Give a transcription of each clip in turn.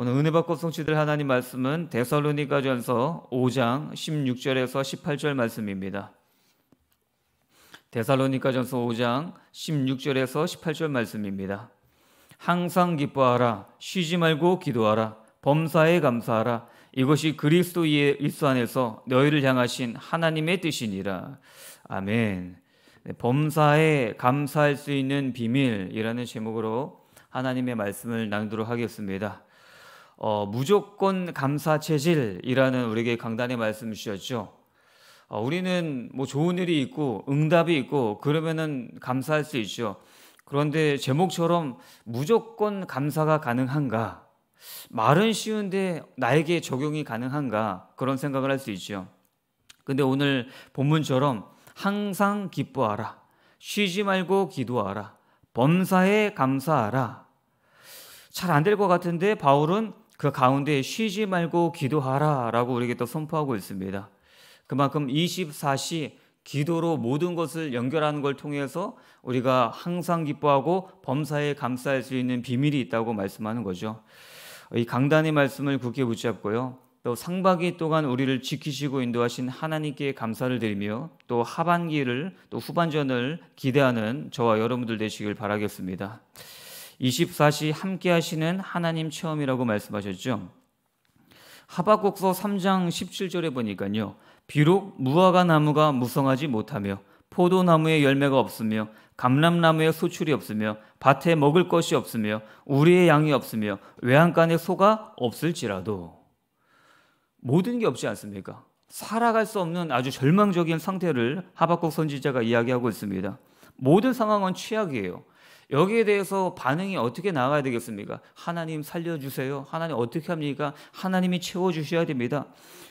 오늘 은혜받고 성취될 하나님 말씀은 데살로니가전서 5장 16절에서 18절 말씀입니다. 데살로니가전서 5장 16절에서 18절 말씀입니다. 항상 기뻐하라 쉬지 말고 기도하라 범사에 감사하라 이것이 그리스도 예, 예수 안에서 너희를 향하신 하나님의 뜻이니라. 아멘. 네, 범사에 감사할 수 있는 비밀이라는 제목으로 하나님의 말씀을 나누도록 하겠습니다. 어, 무조건 감사 체질이라는 우리에게 강단의 말씀 주셨죠. 어, 우리는 뭐 좋은 일이 있고 응답이 있고 그러면은 감사할 수 있죠. 그런데 제목처럼 무조건 감사가 가능한가? 말은 쉬운데 나에게 적용이 가능한가? 그런 생각을 할 수 있죠. 근데 오늘 본문처럼 항상 기뻐하라. 쉬지 말고 기도하라. 범사에 감사하라. 잘 안 될 것 같은데 바울은 그 가운데 쉬지 말고 기도하라 라고 우리에게 또 선포하고 있습니다. 그만큼 24시 기도로 모든 것을 연결하는 걸 통해서 우리가 항상 기뻐하고 범사에 감사할 수 있는 비밀이 있다고 말씀하는 거죠. 이 강단의 말씀을 굳게 붙잡고요. 또 상반기 동안 우리를 지키시고 인도하신 하나님께 감사를 드리며 또 하반기를 또 후반전을 기대하는 저와 여러분들 되시길 바라겠습니다. 24시 함께 하시는 하나님 체험이라고 말씀하셨죠. 하박국서 3장 17절에 보니까요. 비록 무화과 나무가 무성하지 못하며 포도나무에 열매가 없으며 감람나무에 소출이 없으며 밭에 먹을 것이 없으며 우리의 양이 없으며 외양간에 소가 없을지라도 모든 게 없지 않습니까? 살아갈 수 없는 아주 절망적인 상태를 하박국 선지자가 이야기하고 있습니다. 모든 상황은 취약이에요 여기에 대해서 반응이 어떻게 나가야 되겠습니까? 하나님 살려주세요. 하나님 어떻게 합니까? 하나님이 채워주셔야 됩니다.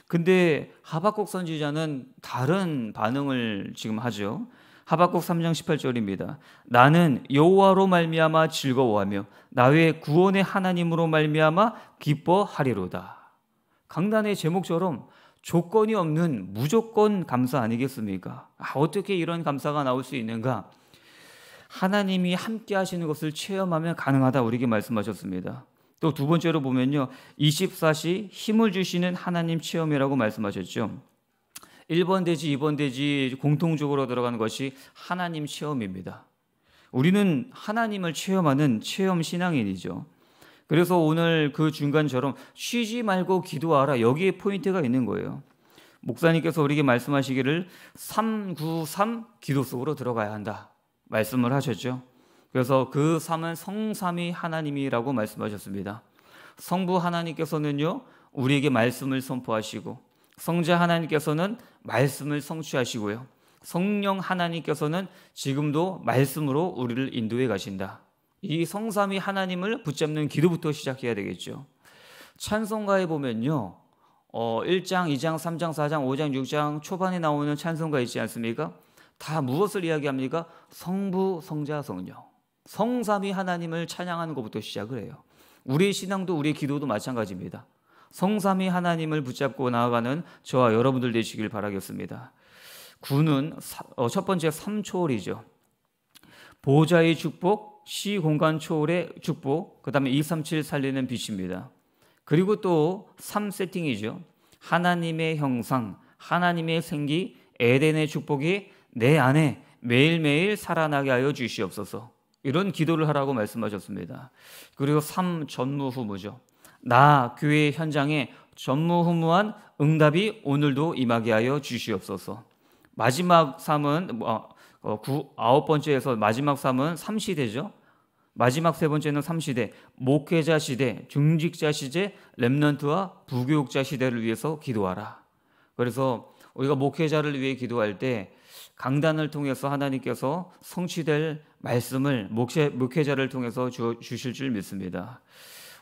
근데 하박국 선지자는 다른 반응을 지금 하죠. 하박국 3장 18절입니다. 나는 여호와로 말미암아 즐거워하며 나의 구원의 하나님으로 말미암아 기뻐하리로다. 강단의 제목처럼 조건이 없는 무조건 감사 아니겠습니까? 아, 어떻게 이런 감사가 나올 수 있는가? 하나님이 함께 하시는 것을 체험하면 가능하다 우리에게 말씀하셨습니다. 또 두 번째로 보면요. 24시 힘을 주시는 하나님 체험이라고 말씀하셨죠. 1번 대지, 2번 대지 공통적으로 들어간 것이 하나님 체험입니다. 우리는 하나님을 체험하는 체험 신앙인이죠. 그래서 오늘 그 중간처럼 쉬지 말고 기도하라. 여기에 포인트가 있는 거예요. 목사님께서 우리에게 말씀하시기를 393 기도 속으로 들어가야 한다. 말씀을 하셨죠. 그래서 그 3은 성삼위 하나님이라고 말씀하셨습니다. 성부 하나님께서는요, 우리에게 말씀을 선포하시고, 성자 하나님께서는 말씀을 성취하시고요. 성령 하나님께서는 지금도 말씀으로 우리를 인도해 가신다. 이 성삼위 하나님을 붙잡는 기도부터 시작해야 되겠죠. 찬송가에 보면요. 어, 1장, 2장, 3장, 4장, 5장, 6장 초반에 나오는 찬송가 있지 않습니까? 다 무엇을 이야기합니까? 성부, 성자, 성령. 성삼위 하나님을 찬양하는 것부터 시작을 해요. 우리의 신앙도 우리의 기도도 마찬가지입니다. 성삼위 하나님을 붙잡고 나아가는 저와 여러분들 되시길 바라겠습니다. 구는 어, 첫 번째 삼초월이죠. 보좌의 축복, 시 공간 초월의 축복, 그 다음에 237 살리는 빛입니다. 그리고 또 3세팅이죠. 하나님의 형상, 하나님의 생기, 에덴의 축복이 내 안에 매일매일 살아나게 하여 주시옵소서. 이런 기도를 하라고 말씀하셨습니다. 그리고 3 전무후무죠. 나 교회 현장에 전무후무한 응답이 오늘도 임하게 하여 주시옵소서. 마지막 3은 뭐, 어, 구, 아홉 번째에서 마지막 3은 3시대죠. 마지막 세 번째는 3시대, 목회자 시대, 중직자 시대, 렘넌트와 부교육자 시대를 위해서 기도하라. 그래서 우리가 목회자를 위해 기도할 때 강단을 통해서 하나님께서 성취될 말씀을 목회, 목회자를 통해서 주, 주실 줄 믿습니다.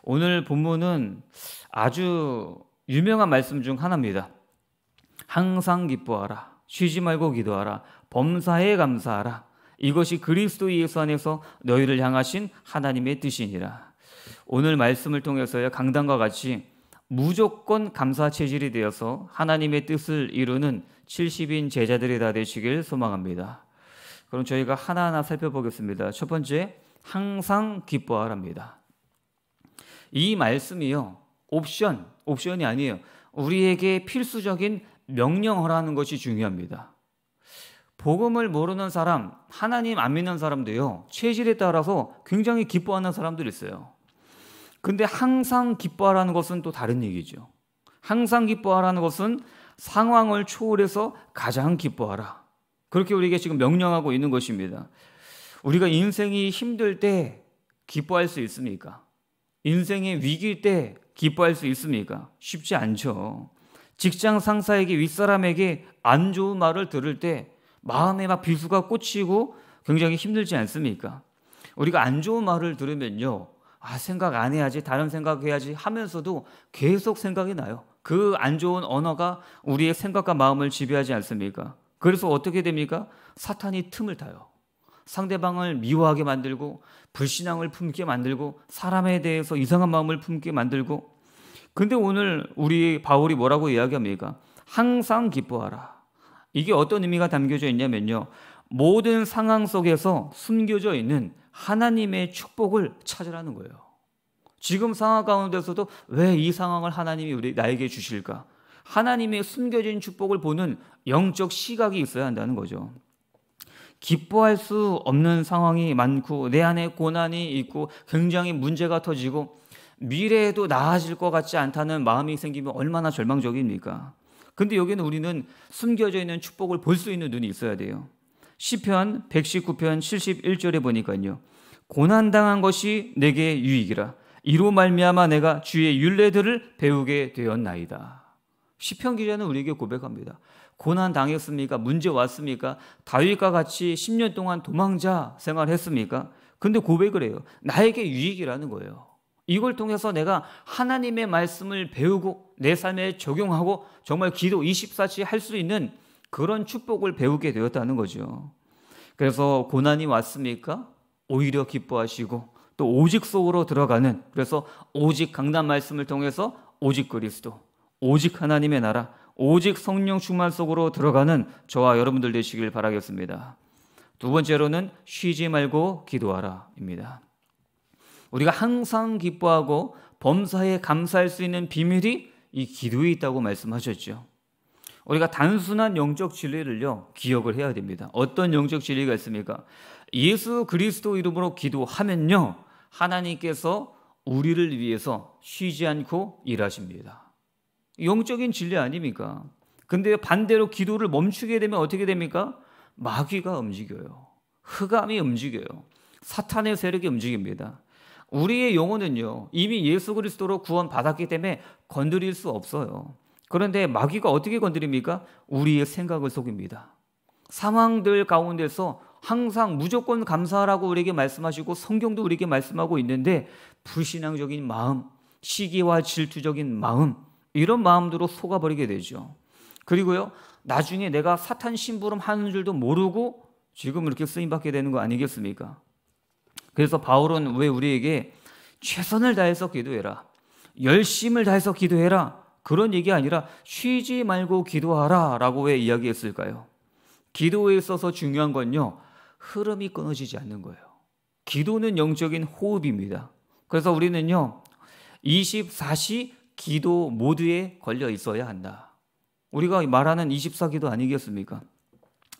오늘 본문은 아주 유명한 말씀 중 하나입니다. 항상 기뻐하라. 쉬지 말고 기도하라. 범사에 감사하라. 이것이 그리스도 예수 안에서 너희를 향하신 하나님의 뜻이니라. 오늘 말씀을 통해서요 강단과 같이 무조건 감사 체질이 되어서 하나님의 뜻을 이루는 70인 제자들이 다 되시길 소망합니다. 그럼 저희가 하나하나 살펴보겠습니다. 첫 번째, 항상 기뻐하랍니다. 이 말씀이요. 옵션, 옵션이 아니에요. 우리에게 필수적인 명령어라는 것이 중요합니다. 복음을 모르는 사람, 하나님 안 믿는 사람도요, 체질에 따라서 굉장히 기뻐하는 사람들 이 있어요. 근데 항상 기뻐하라는 것은 또 다른 얘기죠. 항상 기뻐하라는 것은 상황을 초월해서 가장 기뻐하라. 그렇게 우리에게 지금 명령하고 있는 것입니다. 우리가 인생이 힘들 때 기뻐할 수 있습니까? 인생의 위기일 때 기뻐할 수 있습니까? 쉽지 않죠. 직장 상사에게 윗사람에게 안 좋은 말을 들을 때 마음에 막 비수가 꽂히고 굉장히 힘들지 않습니까? 우리가 안 좋은 말을 들으면요. 아, 생각 안 해야지, 다른 생각 해야지 하면서도 계속 생각이 나요. 그 안 좋은 언어가 우리의 생각과 마음을 지배하지 않습니까? 그래서 어떻게 됩니까? 사탄이 틈을 타요. 상대방을 미워하게 만들고, 불신앙을 품게 만들고, 사람에 대해서 이상한 마음을 품게 만들고. 근데 오늘 우리 바울이 뭐라고 이야기합니까? 항상 기뻐하라. 이게 어떤 의미가 담겨져 있냐면요. 모든 상황 속에서 숨겨져 있는 하나님의 축복을 찾으라는 거예요. 지금 상황 가운데서도 왜 이 상황을 하나님이 우리 나에게 주실까? 하나님의 숨겨진 축복을 보는 영적 시각이 있어야 한다는 거죠. 기뻐할 수 없는 상황이 많고 내 안에 고난이 있고 굉장히 문제가 터지고 미래에도 나아질 것 같지 않다는 마음이 생기면 얼마나 절망적입니까? 근데 여기는 우리는 숨겨져 있는 축복을 볼 수 있는 눈이 있어야 돼요. 시편 119편 71절에 보니까요. 고난 당한 것이 내게 유익이라 이로 말미암아 내가 주의 윤례들을 배우게 되었나이다. 시편 기자는 우리에게 고백합니다. 고난 당했습니까? 문제 왔습니까? 다윗과 같이 10년 동안 도망자 생활했습니까? 근데 고백을 해요. 나에게 유익이라는 거예요. 이걸 통해서 내가 하나님의 말씀을 배우고 내 삶에 적용하고 정말 기도 24시 할 수 있는 그런 축복을 배우게 되었다는 거죠. 그래서 고난이 왔습니까? 오히려 기뻐하시고 또 오직 속으로 들어가는 그래서 오직 강단 말씀을 통해서 오직 그리스도, 오직 하나님의 나라, 오직 성령 충만 속으로 들어가는 저와 여러분들 되시길 바라겠습니다. 두 번째로는 쉬지 말고 기도하라입니다. 우리가 항상 기뻐하고 범사에 감사할 수 있는 비밀이 이 기도에 있다고 말씀하셨죠. 우리가 단순한 영적 진리를요, 기억을 해야 됩니다. 어떤 영적 진리가 있습니까? 예수 그리스도 이름으로 기도하면요, 하나님께서 우리를 위해서 쉬지 않고 일하십니다. 영적인 진리 아닙니까? 근데 반대로 기도를 멈추게 되면 어떻게 됩니까? 마귀가 움직여요. 흑암이 움직여요. 사탄의 세력이 움직입니다. 우리의 영혼은요, 이미 예수 그리스도로 구원받았기 때문에 건드릴 수 없어요. 그런데 마귀가 어떻게 건드립니까? 우리의 생각을 속입니다. 상황들 가운데서 항상 무조건 감사하라고 우리에게 말씀하시고 성경도 우리에게 말씀하고 있는데 불신앙적인 마음, 시기와 질투적인 마음, 이런 마음대로 속아버리게 되죠. 그리고요, 나중에 내가 사탄 심부름 하는 줄도 모르고 지금 이렇게 쓰임받게 되는 거 아니겠습니까? 그래서 바울은 왜 우리에게 최선을 다해서 기도해라. 열심을 다해서 기도해라. 그런 얘기 아니라 쉬지 말고 기도하라. 라고 왜 이야기했을까요? 기도에 있어서 중요한 건요. 흐름이 끊어지지 않는 거예요. 기도는 영적인 호흡입니다. 그래서 우리는요. 24시 기도 모드에 걸려 있어야 한다. 우리가 말하는 24기도 아니겠습니까?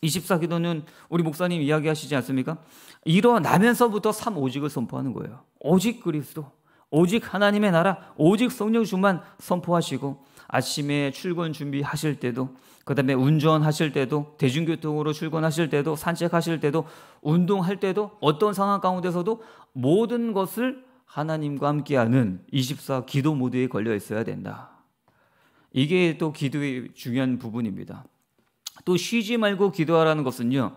24기도는 우리 목사님 이야기하시지 않습니까? 일어나면서부터 3 오직을 선포하는 거예요. 오직 그리스도, 오직 하나님의 나라, 오직 성령 주만 선포하시고 아침에 출근 준비하실 때도 그다음에 운전하실 때도 대중교통으로 출근하실 때도 산책하실 때도 운동할 때도 어떤 상황 가운데서도 모든 것을 하나님과 함께하는 24 기도 모드에 걸려 있어야 된다. 이게 또 기도의 중요한 부분입니다. 또 쉬지 말고 기도하라는 것은요.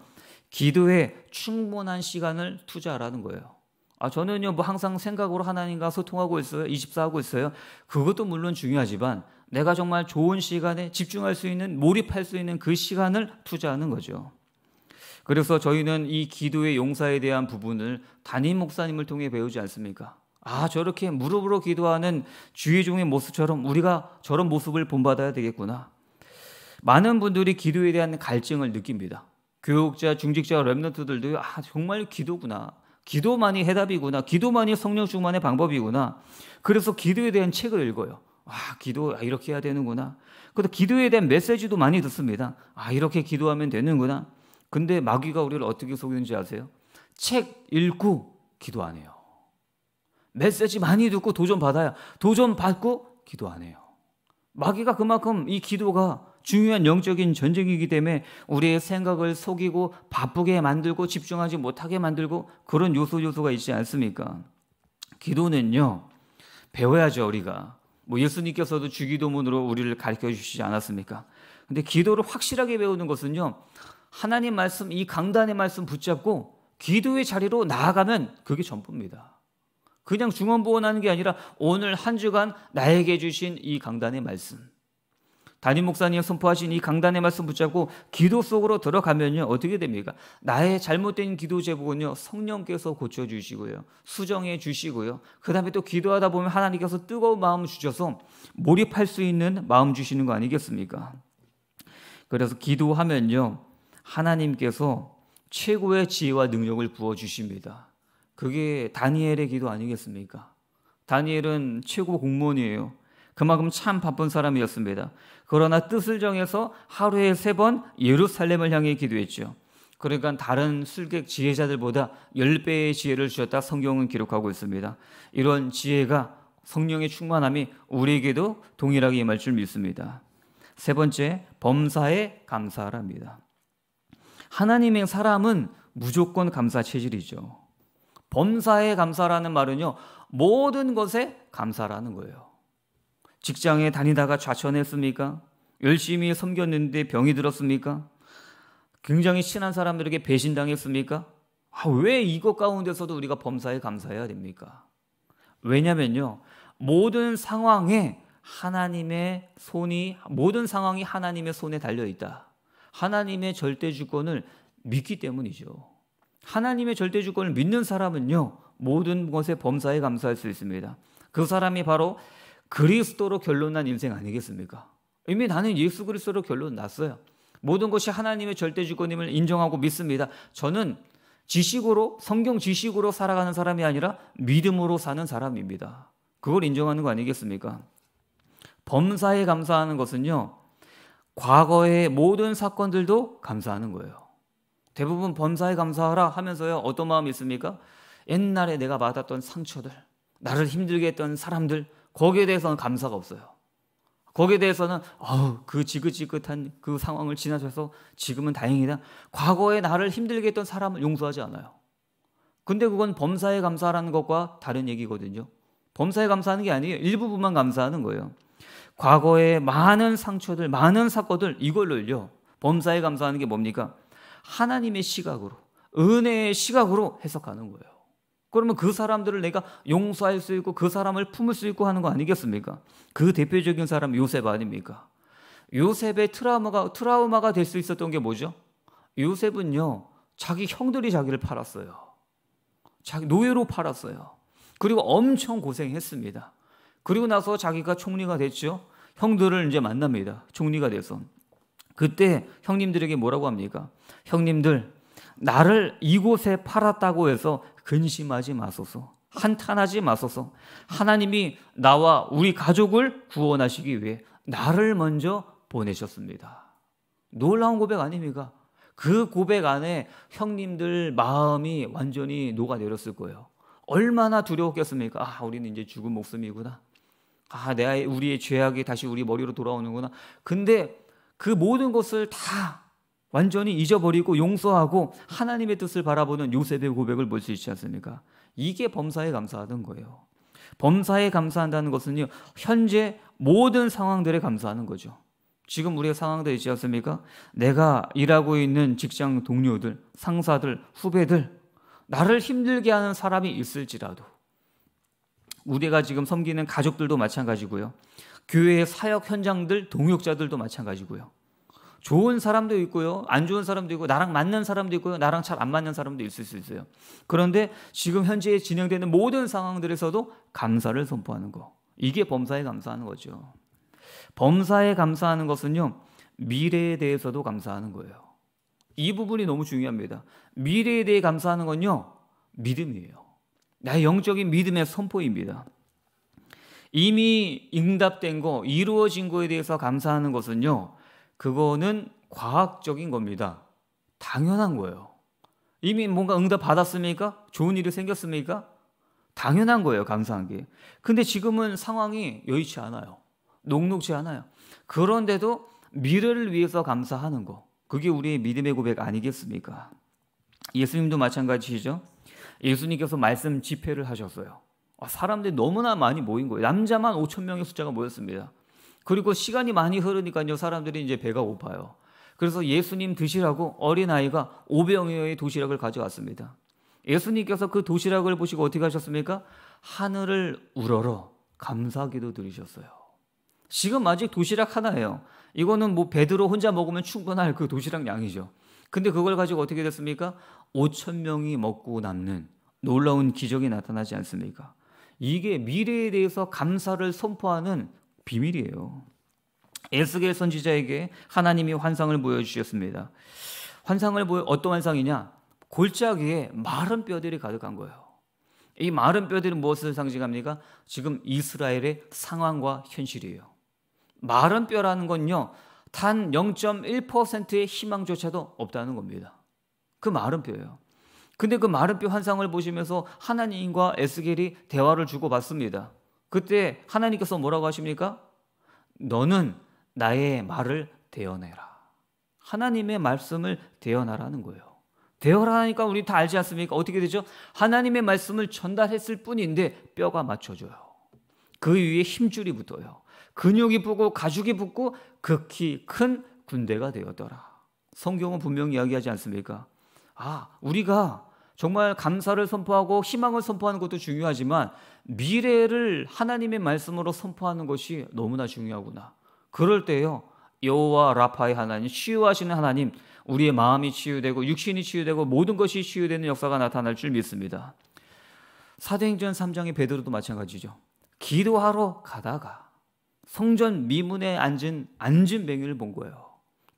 기도에 충분한 시간을 투자하라는 거예요. 아, 저는요, 뭐 항상 생각으로 하나님과 소통하고 있어요. 24하고 있어요. 그것도 물론 중요하지만 내가 정말 좋은 시간에 집중할 수 있는, 몰입할 수 있는 그 시간을 투자하는 거죠. 그래서 저희는 이 기도의 용사에 대한 부분을 담임 목사님을 통해 배우지 않습니까? 아, 저렇게 무릎으로 기도하는 주의 종의 모습처럼 우리가 저런 모습을 본받아야 되겠구나. 많은 분들이 기도에 대한 갈증을 느낍니다. 교육자, 중직자, 랩런트들도 아 정말 기도구나. 기도만이 해답이구나. 기도만이 성령 충만의 방법이구나. 그래서 기도에 대한 책을 읽어요. 아, 기도 아, 이렇게 해야 되는구나. 그래서 기도에 대한 메시지도 많이 듣습니다. 아, 이렇게 기도하면 되는구나. 근데 마귀가 우리를 어떻게 속이는지 아세요? 책 읽고 기도 안 해요. 메시지 많이 듣고 도전 받아야 도전 받고 기도 안 해요. 마귀가 그만큼 이 기도가 중요한 영적인 전쟁이기 때문에 우리의 생각을 속이고 바쁘게 만들고 집중하지 못하게 만들고 그런 요소 요소가 있지 않습니까? 기도는요. 배워야죠, 우리가. 뭐 예수님께서도 주기도문으로 우리를 가르쳐 주시지 않았습니까? 근데 기도를 확실하게 배우는 것은요. 하나님 말씀 이 강단의 말씀 붙잡고 기도의 자리로 나아가면 그게 전부입니다. 그냥 중원보원하는 게 아니라 오늘 한 주간 나에게 주신 이 강단의 말씀 담임 목사님 선포하신 이 강단의 말씀 붙잡고 기도 속으로 들어가면요 어떻게 됩니까? 나의 잘못된 기도 제목은요 성령께서 고쳐 주시고요 수정해 주시고요 그 다음에 또 기도하다 보면 하나님께서 뜨거운 마음 주셔서 몰입할 수 있는 마음 주시는 거 아니겠습니까? 그래서 기도하면요 하나님께서 최고의 지혜와 능력을 부어 주십니다. 그게 다니엘의 기도 아니겠습니까? 다니엘은 최고 공무원이에요. 그만큼 참 바쁜 사람이었습니다. 그러나 뜻을 정해서 하루에 세 번 예루살렘을 향해 기도했죠. 그러니까 다른 술객 지혜자들보다 10배의 지혜를 주셨다 성경은 기록하고 있습니다. 이런 지혜가 성령의 충만함이 우리에게도 동일하게 임할 줄 믿습니다. 세 번째, 범사에 감사하랍니다. 하나님의 사람은 무조건 감사 체질이죠. 범사에 감사라는 말은요, 모든 것에 감사라는 거예요. 직장에 다니다가 좌천했습니까? 열심히 섬겼는데 병이 들었습니까? 굉장히 친한 사람들에게 배신당했습니까? 아, 왜 이것 가운데서도 우리가 범사에 감사해야 됩니까? 왜냐면요. 모든 상황에 하나님의 손이, 모든 상황이 하나님의 손에 달려 있다. 하나님의 절대 주권을 믿기 때문이죠. 하나님의 절대 주권을 믿는 사람은요, 모든 것에 범사에 감사할 수 있습니다. 그 사람이 바로 그리스도로 결론난 인생 아니겠습니까? 이미 나는 예수 그리스도로 결론 났어요. 모든 것이 하나님의 절대 주권임을 인정하고 믿습니다. 저는 지식으로 성경 지식으로 살아가는 사람이 아니라 믿음으로 사는 사람입니다. 그걸 인정하는 거 아니겠습니까? 범사에 감사하는 것은요. 과거의 모든 사건들도 감사하는 거예요. 대부분 범사에 감사하라 하면서요. 어떤 마음이 있습니까? 옛날에 내가 받았던 상처들, 나를 힘들게 했던 사람들, 거기에 대해서는 감사가 없어요. 거기에 대해서는 아우 그 지긋지긋한 그 상황을 지나셔서 지금은 다행이다. 과거에 나를 힘들게 했던 사람을 용서하지 않아요. 근데 그건 범사에 감사라는 것과 다른 얘기거든요. 범사에 감사하는 게 아니에요. 일부분만 감사하는 거예요. 과거에 많은 상처들, 많은 사건들 이걸로요. 범사에 감사하는 게 뭡니까? 하나님의 시각으로, 은혜의 시각으로 해석하는 거예요. 그러면 그 사람들을 내가 용서할 수 있고 그 사람을 품을 수 있고 하는 거 아니겠습니까? 그 대표적인 사람 요셉 아닙니까? 요셉의 트라우마가 트라우마가 될 수 있었던 게 뭐죠? 요셉은요. 자기 형들이 자기를 팔았어요. 자기 노예로 팔았어요. 그리고 엄청 고생했습니다. 그리고 나서 자기가 총리가 됐죠. 형들을 이제 만납니다. 총리가 돼서. 그때 형님들에게 뭐라고 합니까? 형님들, 나를 이곳에 팔았다고 해서 근심하지 마소서. 한탄하지 마소서. 하나님이 나와 우리 가족을 구원하시기 위해 나를 먼저 보내셨습니다. 놀라운 고백 아닙니까? 그 고백 안에 형님들 마음이 완전히 녹아내렸을 거예요. 얼마나 두려웠겠습니까? 아, 우리는 이제 죽은 목숨이구나. 아, 내 우리의 죄악이 다시 우리 머리로 돌아오는구나. 근데 그 모든 것을 다 완전히 잊어버리고 용서하고 하나님의 뜻을 바라보는 요셉의 고백을 볼 수 있지 않습니까? 이게 범사에 감사하던 거예요. 범사에 감사한다는 것은요, 현재 모든 상황들에 감사하는 거죠. 지금 우리의 상황도 있지 않습니까? 내가 일하고 있는 직장 동료들, 상사들, 후배들, 나를 힘들게 하는 사람이 있을지라도, 우리가 지금 섬기는 가족들도 마찬가지고요. 교회의 사역 현장들, 동역자들도 마찬가지고요. 좋은 사람도 있고요. 안 좋은 사람도 있고 나랑 맞는 사람도 있고요. 나랑 잘 안 맞는 사람도 있을 수 있어요. 그런데 지금 현재 진행되는 모든 상황들에서도 감사를 선포하는 거. 이게 범사에 감사하는 거죠. 범사에 감사하는 것은요. 미래에 대해서도 감사하는 거예요. 이 부분이 너무 중요합니다. 미래에 대해 감사하는 건요. 믿음이에요. 나의 영적인 믿음의 선포입니다. 이미 응답된 거, 이루어진 거에 대해서 감사하는 것은요. 그거는 과학적인 겁니다. 당연한 거예요. 이미 뭔가 응답 받았습니까? 좋은 일이 생겼습니까? 당연한 거예요, 감사한 게. 근데 지금은 상황이 여의치 않아요. 녹록지 않아요. 그런데도 미래를 위해서 감사하는 거. 그게 우리의 믿음의 고백 아니겠습니까? 예수님도 마찬가지시죠. 예수님께서 말씀 집회를 하셨어요. 아, 사람들이 너무나 많이 모인 거예요. 남자만 5천 명의 숫자가 모였습니다. 그리고 시간이 많이 흐르니까요. 사람들이 이제 배가 고파요. 그래서 예수님 드시라고 어린아이가 오병이의 도시락을 가져왔습니다. 예수님께서 그 도시락을 보시고 어떻게 하셨습니까? 하늘을 우러러 감사기도 드리셨어요. 지금 아직 도시락 하나예요. 이거는 뭐 베드로 혼자 먹으면 충분할 그 도시락 양이죠. 근데 그걸 가지고 어떻게 됐습니까? 5천 명이 먹고 남는 놀라운 기적이 나타나지 않습니까? 이게 미래에 대해서 감사를 선포하는 비밀이에요. 에스겔 선지자에게 하나님이 환상을 보여주셨습니다. 환상을 보여 어떤 환상이냐? 골짜기에 마른 뼈들이 가득한 거예요. 이 마른 뼈들은 무엇을 상징합니까? 지금 이스라엘의 상황과 현실이에요. 마른 뼈라는 건요, 단 0.1%의 희망조차도 없다는 겁니다. 그 마른 뼈예요. 근데 그 마른 뼈 환상을 보시면서 하나님과 에스겔이 대화를 주고받습니다. 그때 하나님께서 뭐라고 하십니까? 너는 나의 말을 대어내라. 하나님의 말씀을 대어나라는 거예요. 대어라니까 우리 다 알지 않습니까? 어떻게 되죠? 하나님의 말씀을 전달했을 뿐인데 뼈가 맞춰줘요. 그 위에 힘줄이 붙어요. 근육이 붙고 가죽이 붙고 극히 큰 군대가 되었더라. 성경은 분명히 이야기하지 않습니까? 아, 우리가 정말 감사를 선포하고 희망을 선포하는 것도 중요하지만 미래를 하나님의 말씀으로 선포하는 것이 너무나 중요하구나. 그럴 때요. 여호와 라파의 하나님, 치유하시는 하나님, 우리의 마음이 치유되고 육신이 치유되고 모든 것이 치유되는 역사가 나타날 줄 믿습니다. 사도행전 3장의 베드로도 마찬가지죠. 기도하러 가다가 성전 미문에 앉은 앉은 맹인을 본 거예요.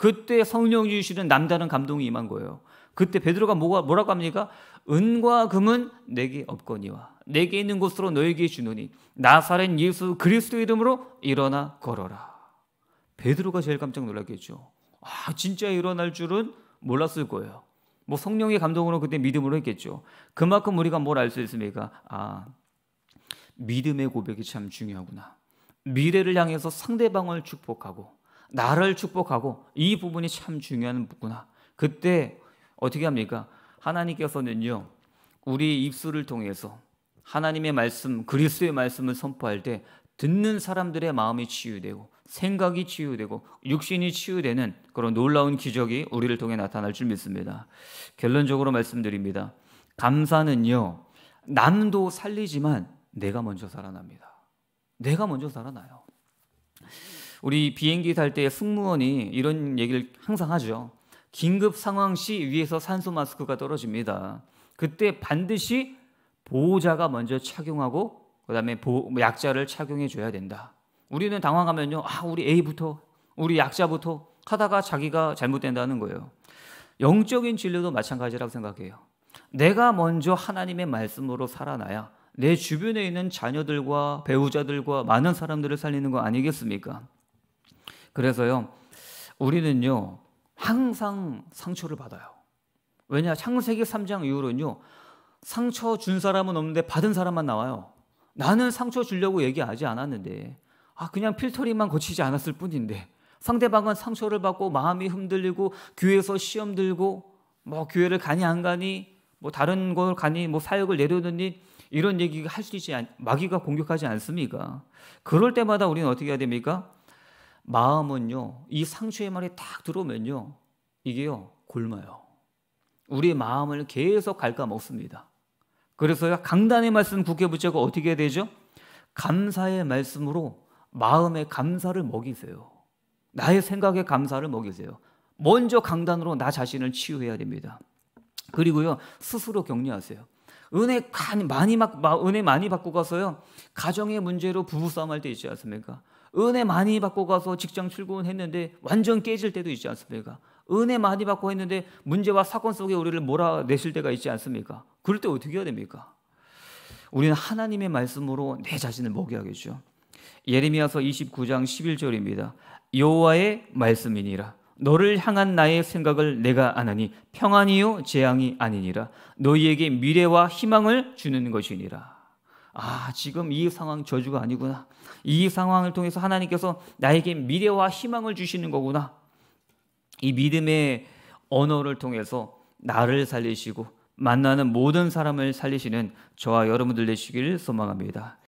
그때 성령 주시는 남다른 감동이 임한 거예요. 그때 베드로가 뭐라고 합니까? 은과 금은 내게 없거니와 내게 있는 곳으로 너에게 주노니 나사렛 예수 그리스도 이름으로 일어나 걸어라. 베드로가 제일 깜짝 놀랐겠죠. 아 진짜 일어날 줄은 몰랐을 거예요. 뭐 성령의 감동으로 그때 믿음으로 했겠죠. 그만큼 우리가 뭘 알 수 있습니까? 아 믿음의 고백이 참 중요하구나. 미래를 향해서 상대방을 축복하고 나를 축복하고 이 부분이 참 중요한구나. 그때 어떻게 합니까? 하나님께서는요. 우리 입술을 통해서 하나님의 말씀, 그리스도의 말씀을 선포할 때 듣는 사람들의 마음이 치유되고 생각이 치유되고 육신이 치유되는 그런 놀라운 기적이 우리를 통해 나타날 줄 믿습니다. 결론적으로 말씀드립니다. 감사는요. 남도 살리지만 내가 먼저 살아납니다. 내가 먼저 살아나요. 우리 비행기 탈 때 승무원이 이런 얘기를 항상 하죠. 긴급 상황 시 위에서 산소 마스크가 떨어집니다. 그때 반드시 보호자가 먼저 착용하고 그다음에 보, 약자를 착용해 줘야 된다. 우리는 당황하면요. 아, 우리 A부터 우리 약자부터 하다가 자기가 잘못된다는 거예요. 영적인 진료도 마찬가지라고 생각해요. 내가 먼저 하나님의 말씀으로 살아나야 내 주변에 있는 자녀들과 배우자들과 많은 사람들을 살리는 거 아니겠습니까? 그래서요, 우리는요, 항상 상처를 받아요. 왜냐, 창세기 3장 이후로는요, 상처 준 사람은 없는데 받은 사람만 나와요. 나는 상처 주려고 얘기하지 않았는데, 아, 그냥 필터링만 거치지 않았을 뿐인데, 상대방은 상처를 받고 마음이 흔들리고, 교회에서 시험 들고, 뭐, 교회를 가니 안 가니, 뭐, 다른 걸 가니, 뭐, 사역을 내려놓니, 이런 얘기 가할 수 있지, 않, 마귀가 공격하지 않습니까? 그럴 때마다 우리는 어떻게 해야 됩니까? 마음은요, 이상처의 말이 딱 들어오면요, 이게요, 굶어요. 우리의 마음을 계속 갉아먹습니다. 그래서요, 강단의 말씀 국회 부채가 어떻게 되죠? 감사의 말씀으로 마음의 감사를 먹이세요. 나의 생각에 감사를 먹이세요. 먼저 강단으로 나 자신을 치유해야 됩니다. 그리고요, 스스로 격려하세요. 은혜 많이 막 은혜 많이 받고 가서요 가정의 문제로 부부싸움 할때 있지 않습니까? 은혜 많이 받고 가서 직장 출근했는데 완전 깨질 때도 있지 않습니까? 은혜 많이 받고 했는데 문제와 사건 속에 우리를 몰아내실 때가 있지 않습니까? 그럴 때 어떻게 해야 됩니까? 우리는 하나님의 말씀으로 내 자신을 먹여야겠죠. 예레미야서 29장 11절입니다. 여호와의 말씀이니라 너를 향한 나의 생각을 내가 아나니 평안이요 재앙이 아니니라 너희에게 미래와 희망을 주는 것이니라. 아, 지금 이 상황 저주가 아니구나. 이 상황을 통해서 하나님께서 나에게 미래와 희망을 주시는 거구나. 이 믿음의 언어를 통해서 나를 살리시고 만나는 모든 사람을 살리시는 저와 여러분들 되시길 소망합니다.